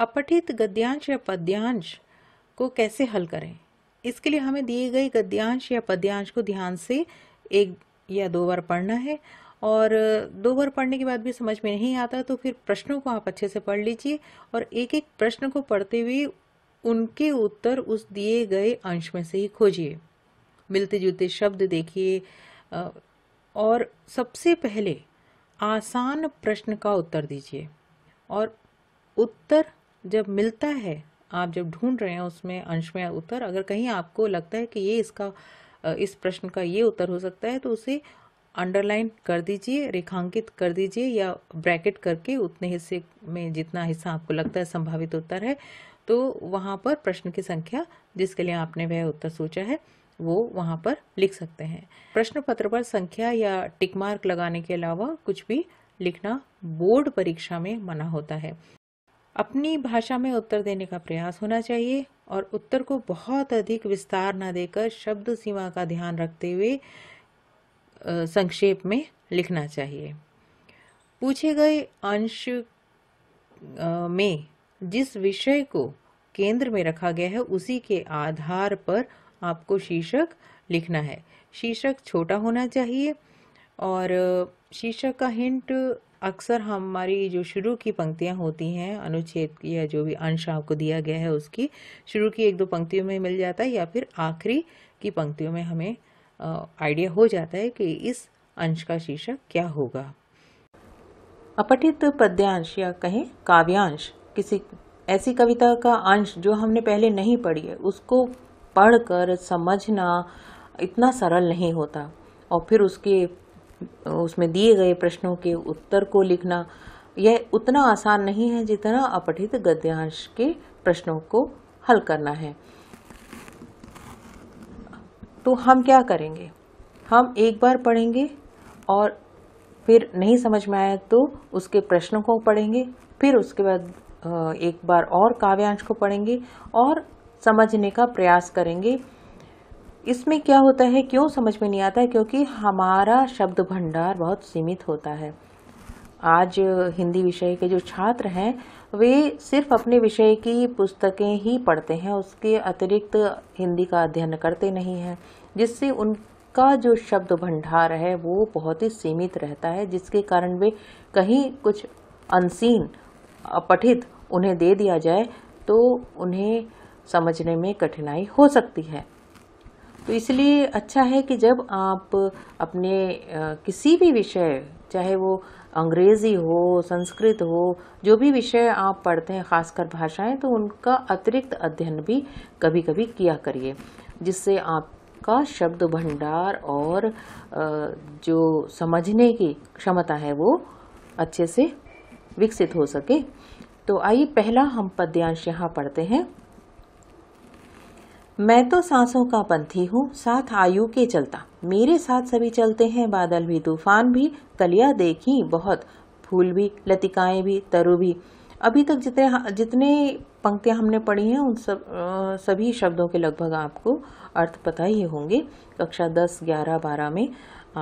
अपठित गद्यांश या पद्यांश को कैसे हल करें इसके लिए हमें दिए गए गद्यांश या पद्यांश को ध्यान से एक या दो बार पढ़ना है और दो बार पढ़ने के बाद भी समझ में नहीं आता तो फिर प्रश्नों को आप अच्छे से पढ़ लीजिए और एक एक प्रश्न को पढ़ते हुए उनके उत्तर उस दिए गए अंश में से ही खोजिए मिलते जुलते शब्द देखिए और सबसे पहले आसान प्रश्न का उत्तर दीजिए और उत्तर जब मिलता है आप जब ढूंढ रहे हैं उसमें अंश में उत्तर अगर कहीं आपको लगता है कि ये इसका इस प्रश्न का ये उत्तर हो सकता है तो उसे अंडरलाइन कर दीजिए रेखांकित कर दीजिए या ब्रैकेट करके उतने हिस्से में जितना हिस्सा आपको लगता है संभावित उत्तर है तो वहाँ पर प्रश्न की संख्या जिसके लिए आपने वह उत्तर सोचा है वो वहाँ पर लिख सकते हैं प्रश्न पत्र पर संख्या या टिक मार्क लगाने के अलावा कुछ भी लिखना बोर्ड परीक्षा में मना होता है अपनी भाषा में उत्तर देने का प्रयास होना चाहिए और उत्तर को बहुत अधिक विस्तार न देकर शब्द सीमा का ध्यान रखते हुए संक्षेप में लिखना चाहिए पूछे गए अंश में जिस विषय को केंद्र में रखा गया है उसी के आधार पर आपको शीर्षक लिखना है शीर्षक छोटा होना चाहिए और शीर्षक का हिंट अक्सर हमारी जो शुरू की पंक्तियाँ होती हैं अनुच्छेद या जो भी अंश आपको दिया गया है उसकी शुरू की एक दो पंक्तियों में मिल जाता है या फिर आखिरी की पंक्तियों में हमें आइडिया हो जाता है कि इस अंश का शीर्षक क्या होगा अपठित पद्यांश या कहें काव्यांश किसी ऐसी कविता का अंश जो हमने पहले नहीं पढ़ी है उसको पढ़कर समझना इतना सरल नहीं होता और फिर उसके उसमें दिए गए प्रश्नों के उत्तर को लिखना यह उतना आसान नहीं है जितना अपठित गद्यांश के प्रश्नों को हल करना है तो हम क्या करेंगे हम एक बार पढ़ेंगे और फिर नहीं समझ में आया तो उसके प्रश्नों को पढ़ेंगे फिर उसके बाद एक बार और काव्यांश को पढ़ेंगे और समझने का प्रयास करेंगे इसमें क्या होता है क्यों समझ में नहीं आता है क्योंकि हमारा शब्द भंडार बहुत सीमित होता है आज हिंदी विषय के जो छात्र हैं वे सिर्फ अपने विषय की पुस्तकें ही पढ़ते हैं उसके अतिरिक्त हिंदी का अध्ययन करते नहीं हैं जिससे उनका जो शब्द भंडार है वो बहुत ही सीमित रहता है जिसके कारण वे कहीं कुछ अनसीन अपठित उन्हें दे दिया जाए तो उन्हें समझने में कठिनाई हो सकती है तो इसलिए अच्छा है कि जब आप अपने किसी भी विषय चाहे वो अंग्रेज़ी हो संस्कृत हो जो भी विषय आप पढ़ते हैं खासकर भाषाएं तो उनका अतिरिक्त अध्ययन भी कभी कभी किया करिए जिससे आपका शब्द भंडार और जो समझने की क्षमता है वो अच्छे से विकसित हो सके तो आइए पहला हम पद्यांश यहाँ पढ़ते हैं मैं तो सांसों का पंथी हूँ साथ आयु के चलता मेरे साथ सभी चलते हैं बादल भी तूफान भी कलिया देखी बहुत फूल भी लतिकाएं भी तरु भी अभी तक जितने जितने पंक्तियाँ हमने पढ़ी हैं उन सब आ, सभी शब्दों के लगभग आपको अर्थ पता ही होंगे कक्षा दस ग्यारह बारह में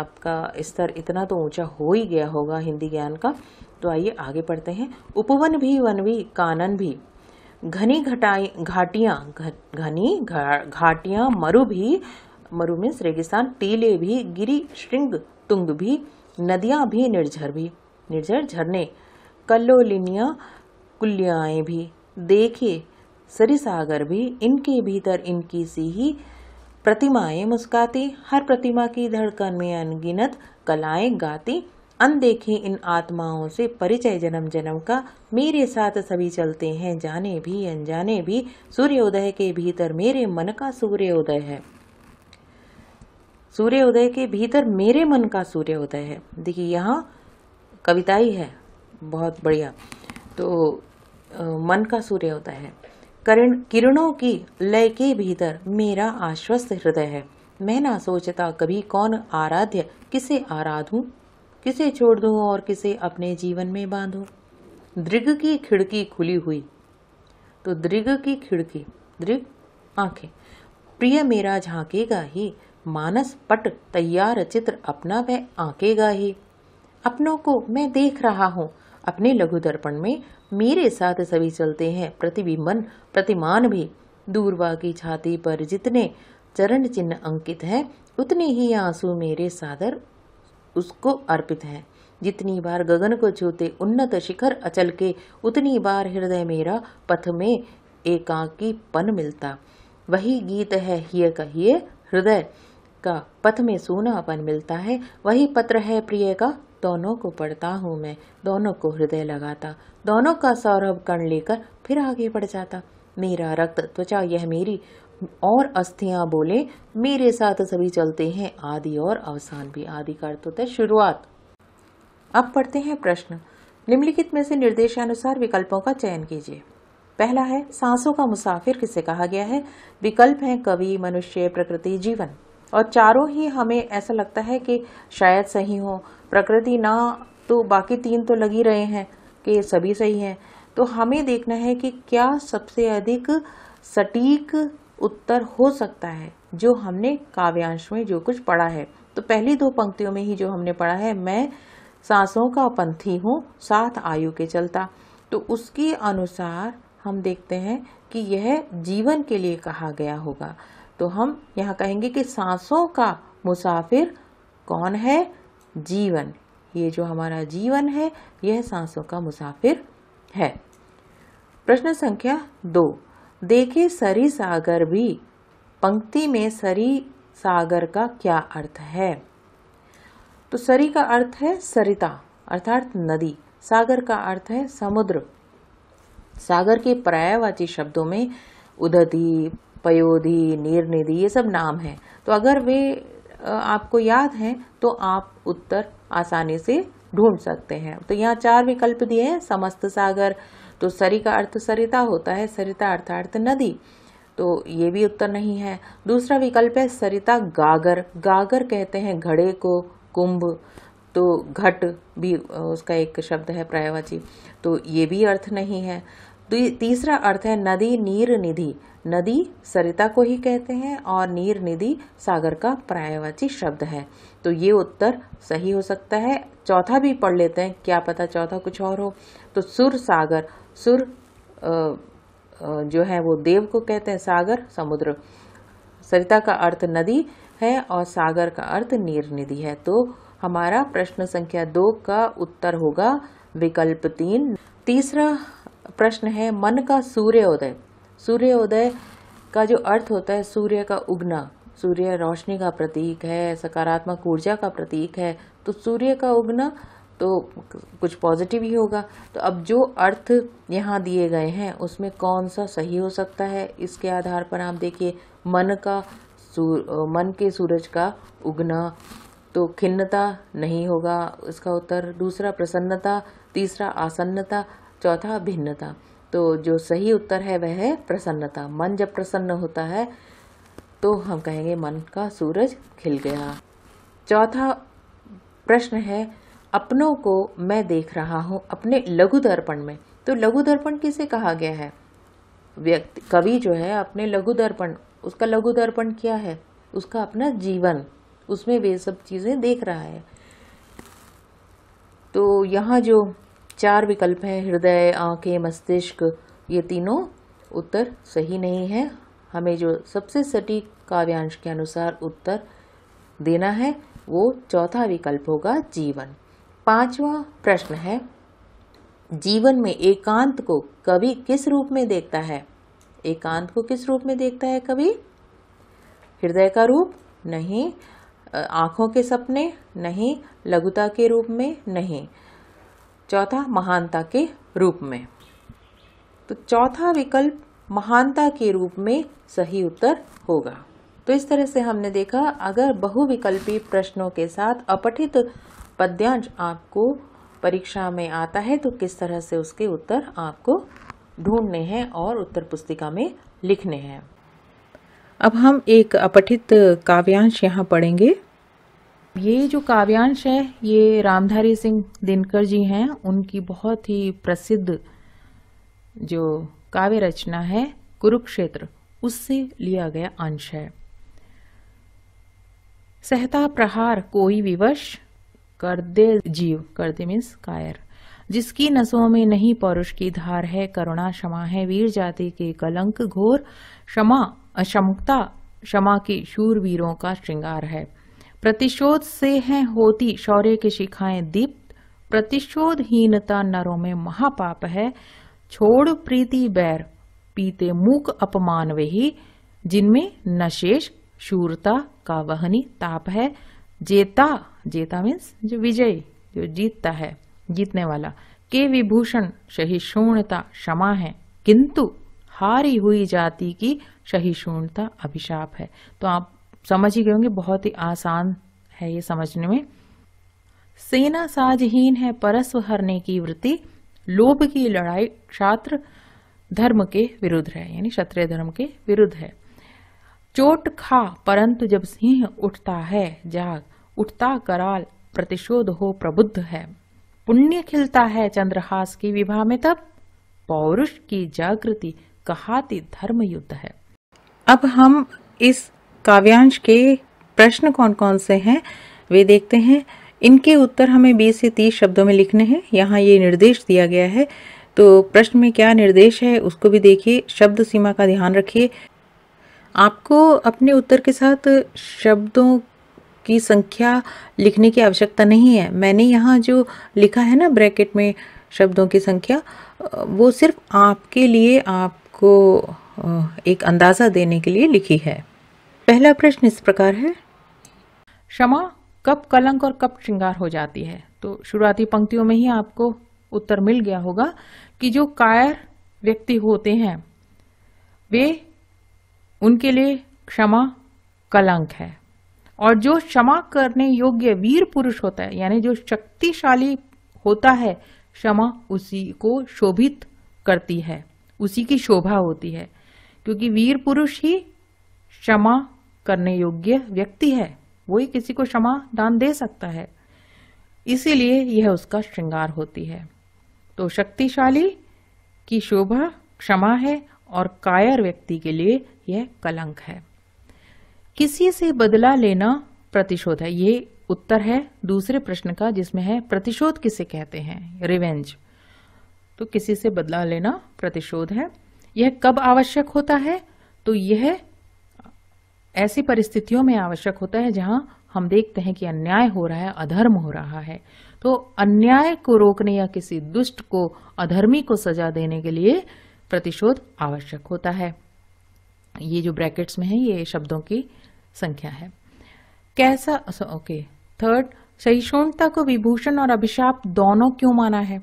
आपका स्तर इतना तो ऊंचा हो ही गया होगा हिंदी ज्ञान का तो आइए आगे पढ़ते हैं उपवन भी वन भी कानन भी घनी घटाई घाटियाँ घनी घाटियाँ मरु भी मरु मीन्स रेगिस्तान टीले भी गिरी श्रृंग तुंग भी नदियाँ भी निर्झर भी निर्झर झरने कल्लोलिनिया कुल्लियाएँ भी देखे सरिसागर भी इनके भीतर इनकी सी ही प्रतिमाएं मुस्काती हर प्रतिमा की धड़कन में अनगिनत कलाएं गाती अनदेखे इन आत्माओं से परिचय जन्म जन्म का मेरे साथ सभी चलते हैं जाने भी अनजाने भी सूर्योदय के भीतर मेरे मन का सूर्योदय है सूर्योदय के भीतर मेरे मन का सूर्योदय है देखिए यहाँ कविता ही है बहुत बढ़िया तो मन का सूर्योदय है करण किरणों की लय के भीतर मेरा आश्वस्त हृदय है मैं ना सोचता कभी कौन आराध्य किसे आराधूं किसे छोड़ दो और किसे अपने जीवन में बांधो दृग की खिड़की खुली हुई तो दृग की खिड़की दृग आंखें प्रिय मेरा झांकेगा ही मानस पट तैयार चित्र अपना वह आंकेगा ही अपनों को मैं देख रहा हूँ अपने लघु दर्पण में मेरे साथ सभी चलते हैं प्रतिबिंबन प्रतिमान भी दूरवा की छाती पर जितने चरण चिन्ह अंकित हैं उतने ही आंसू मेरे सादर उसको अर्पित है जितनी बार गगन को छूते उन्नत शिखर अचल के उतनी बार हृदय मेरा पथ में पन मिलता वही गीत है हिय कहिए हृदय का पथ में सोना पन मिलता है वही पत्र है प्रिय का दोनों को पढ़ता हूँ मैं दोनों को हृदय लगाता दोनों का सौरभ कण लेकर फिर आगे बढ़ जाता मेरा रक्त त्वचा यह मेरी और अस्थियाँ बोले मेरे साथ सभी चलते हैं आदि और अवसान भी आदि का अर्थ होता है शुरुआत अब पढ़ते हैं प्रश्न निम्नलिखित में से निर्देशानुसार विकल्पों का चयन कीजिए पहला है सांसों का मुसाफिर किसे कहा गया है विकल्प हैं कवि मनुष्य प्रकृति जीवन और चारों ही हमें ऐसा लगता है कि शायद सही हो प्रकृति ना तो बाकी तीन तो लगी रहे हैं कि सभी सही हैं तो हमें देखना है कि क्या सबसे अधिक सटीक उत्तर हो सकता है जो हमने काव्यांश में जो कुछ पढ़ा है तो पहली दो पंक्तियों में ही जो हमने पढ़ा है मैं सांसों का पंथी हूँ साथ आयु के चलता तो उसके अनुसार हम देखते हैं कि यह जीवन के लिए कहा गया होगा तो हम यहाँ कहेंगे कि सांसों का मुसाफिर कौन है जीवन ये जो हमारा जीवन है यह सांसों का मुसाफिर है प्रश्न संख्या दो देखे सरी सागर भी पंक्ति में सरी सागर का क्या अर्थ है तो सरी का अर्थ है सरिता अर्थात नदी सागर का अर्थ है समुद्र सागर के पर्यायवाची शब्दों में उदधि पयोधि नीरनिधि ये सब नाम है तो अगर वे आपको याद हैं तो आप उत्तर आसानी से ढूंढ सकते हैं तो यहाँ चार विकल्प दिए हैं समस्त सागर तो सरी का अर्थ सरिता होता है सरिता अर्थार्थ नदी तो ये भी उत्तर नहीं है दूसरा विकल्प है सरिता गागर गागर कहते हैं घड़े को कुंभ तो घट भी उसका एक शब्द है प्रायवाची तो ये भी अर्थ नहीं है तो तीसरा अर्थ है नदी नीर निधि नदी सरिता को ही कहते हैं और नीर निधि सागर का पर्यायवाची शब्द है तो ये उत्तर सही हो सकता है चौथा भी पढ़ लेते हैं क्या पता चौथा कुछ और हो तो सुर सागर सुर जो है वो देव को कहते हैं सागर समुद्र सरिता का अर्थ नदी है और सागर का अर्थ नीर निधि है तो हमारा प्रश्न संख्या दो का उत्तर होगा विकल्प तीन तीसरा प्रश्न है मन का सूर्योदय सूर्योदय का जो अर्थ होता है सूर्य का उगना सूर्य रोशनी का प्रतीक है सकारात्मक ऊर्जा का प्रतीक है तो सूर्य का उगना तो कुछ पॉजिटिव ही होगा तो अब जो अर्थ यहाँ दिए गए हैं उसमें कौन सा सही हो सकता है इसके आधार पर आप देखिए मन का मन के सूरज का उगना तो खिन्नता नहीं होगा इसका उत्तर दूसरा प्रसन्नता तीसरा आसन्नता चौथा भिन्नता तो जो सही उत्तर है वह है प्रसन्नता मन जब प्रसन्न होता है तो हम कहेंगे मन का सूरज खिल गया चौथा प्रश्न है अपनों को मैं देख रहा हूँ अपने लघु दर्पण में तो लघु दर्पण किसे कहा गया है व्यक्ति कवि जो है अपने लघु दर्पण उसका लघु दर्पण क्या है उसका अपना जीवन उसमें वे सब चीज़ें देख रहा है तो यहाँ जो चार विकल्प हैं हृदय आंखें मस्तिष्क ये तीनों उत्तर सही नहीं है हमें जो सबसे सटीक काव्यांश के अनुसार उत्तर देना है वो चौथा विकल्प होगा जीवन पांचवा प्रश्न है जीवन में एकांत को कवि किस रूप में देखता है एकांत को किस रूप में देखता है कवि हृदय का रूप नहीं आँखों के सपने नहीं लघुता के रूप में नहीं चौथा महानता के रूप में तो चौथा विकल्प महानता के रूप में सही उत्तर होगा तो इस तरह से हमने देखा अगर बहुविकल्पी प्रश्नों के साथ अपठित पद्यांश आपको परीक्षा में आता है तो किस तरह से उसके उत्तर आपको ढूंढने हैं और उत्तर पुस्तिका में लिखने हैं अब हम एक अपठित काव्यांश यहाँ पढ़ेंगे ये जो काव्यांश है ये रामधारी सिंह दिनकर जी हैं उनकी बहुत ही प्रसिद्ध जो काव्य रचना है कुरुक्षेत्र उससे लिया गया अंश है सहता प्रहार कोई विवश कर दे जीव कर दे मीन्स कायर जिसकी नसों में नहीं पौरुष की धार है करुणा क्षमा है वीर जाति के कलंक घोर क्षमा क्षमता क्षमा के शूर वीरों का श्रृंगार है प्रतिशोध से हैं होती शौर्य की शिखाएं दीप्त प्रतिशोधहीनता नरों में महापाप है छोड़ प्रीति बैर पीते मूक अपमान वही जिनमें नशेष शूरता का वहनी ताप है जेता जेता मीन्स जो विजय जो जीतता है जीतने वाला के विभूषण सहिष्णुता क्षमा है किंतु हारी हुई जाति की सहिष्णुता अभिशाप है तो आप समझ ही गए होंगे बहुत ही आसान है ये समझने में सेना साजहीन है परस्व हरने की वृत्ति लोभ की लड़ाई छात्र धर्म के विरुद्ध है यानी क्षत्रिय धर्म के विरुद्ध है चोट खा परंतु जब सिंह उठता है जाग उठता कराल प्रतिशोध हो प्रबुद्ध है पुण्य खिलता है चंद्रहास की विवाह में तब पौरुष की जागृति कहाती धर्म युद्ध है अब हम इस काव्यांश के प्रश्न कौन कौन से हैं वे देखते हैं इनके उत्तर हमें 20 से 30 शब्दों में लिखने हैं यहाँ ये निर्देश दिया गया है तो प्रश्न में क्या निर्देश है उसको भी देखिए शब्द सीमा का ध्यान रखिए आपको अपने उत्तर के साथ शब्दों की संख्या लिखने की आवश्यकता नहीं है मैंने यहाँ जो लिखा है ना ब्रैकेट में शब्दों की संख्या वो सिर्फ आपके लिए आपको एक अंदाज़ा देने के लिए लिखी है पहला प्रश्न इस प्रकार है क्षमा कब कलंक और कब श्रृंगार हो जाती है तो शुरुआती पंक्तियों में ही आपको उत्तर मिल गया होगा कि जो कायर व्यक्ति होते हैं वे उनके लिए क्षमा कलंक है और जो क्षमा करने योग्य वीर पुरुष होता है यानी जो शक्तिशाली होता है क्षमा उसी को शोभित करती है उसी की शोभा होती है क्योंकि वीर पुरुष ही क्षमा करने योग्य व्यक्ति है वही किसी को क्षमा दान दे सकता है इसीलिए यह उसका श्रृंगार होती है तो शक्तिशाली की शोभा क्षमा है और कायर व्यक्ति के लिए यह कलंक है किसी से बदला लेना प्रतिशोध है ये उत्तर है दूसरे प्रश्न का जिसमें है प्रतिशोध किसे कहते हैं रिवेंज तो किसी से बदला लेना प्रतिशोध है यह कब आवश्यक होता है तो यह ऐसी परिस्थितियों में आवश्यक होता है जहां हम देखते हैं कि अन्याय हो रहा है अधर्म हो रहा है तो अन्याय को रोकने या किसी दुष्ट को अधर्मी को सजा देने के लिए प्रतिशोध आवश्यक होता है ये जो ब्रैकेट्स में है ये शब्दों की संख्या है कैसा ओके थर्ड सहिष्णुता को विभूषण और अभिशाप दोनों क्यों माना है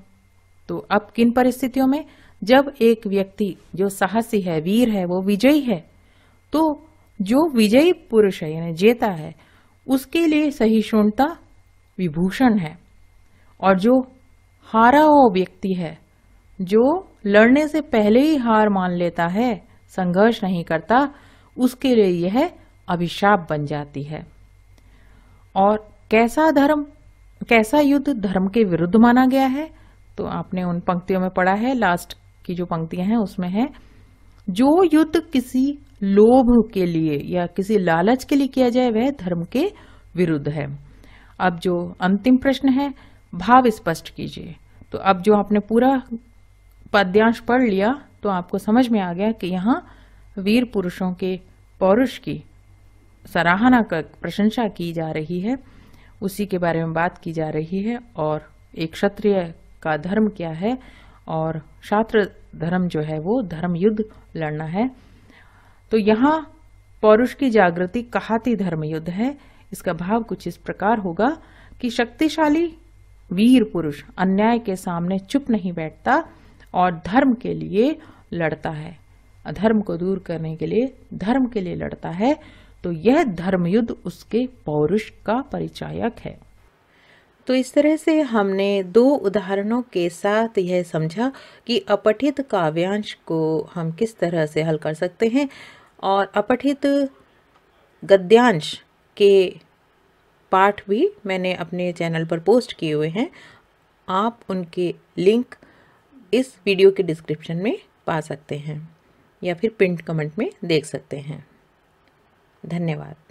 तो अब किन परिस्थितियों में जब एक व्यक्ति जो साहसी है वीर है वो विजयी है तो जो विजयी पुरुष है यानी जेता है उसके लिए सहिष्णुता विभूषण है और जो हारा हुआ व्यक्ति है जो लड़ने से पहले ही हार मान लेता है संघर्ष नहीं करता उसके लिए यह अभिशाप बन जाती है और कैसा धर्म कैसा युद्ध धर्म के विरुद्ध माना गया है तो आपने उन पंक्तियों में पढ़ा है लास्ट की जो पंक्तियां हैं उसमें है जो युद्ध किसी लोभ के लिए या किसी लालच के लिए किया जाए वह धर्म के विरुद्ध है अब जो अंतिम प्रश्न है भाव स्पष्ट कीजिए तो अब जो आपने पूरा पद्यांश पढ़ लिया तो आपको समझ में आ गया कि यहाँ वीर पुरुषों के पौरुष की सराहना कर प्रशंसा की जा रही है उसी के बारे में बात की जा रही है और एक क्षत्रिय का धर्म क्या है और शास्त्र धर्म जो है वो धर्म युद्ध लड़ना है तो यहाँ पौरुष की जागृति कहाती धर्मयुद्ध है इसका भाव कुछ इस प्रकार होगा कि शक्तिशाली वीर पुरुष अन्याय के सामने चुप नहीं बैठता और धर्म के लिए लड़ता है अधर्म को दूर करने के लिए धर्म के लिए लड़ता है तो यह धर्मयुद्ध उसके पौरुष का परिचायक है तो इस तरह से हमने दो उदाहरणों के साथ यह समझा कि अपठित काव्यांश को हम किस तरह से हल कर सकते हैं और अपठित गद्यांश के पाठ भी मैंने अपने चैनल पर पोस्ट किए हुए हैं आप उनके लिंक इस वीडियो के डिस्क्रिप्शन में पा सकते हैं या फिर प्रिंट कमेंट में देख सकते हैं धन्यवाद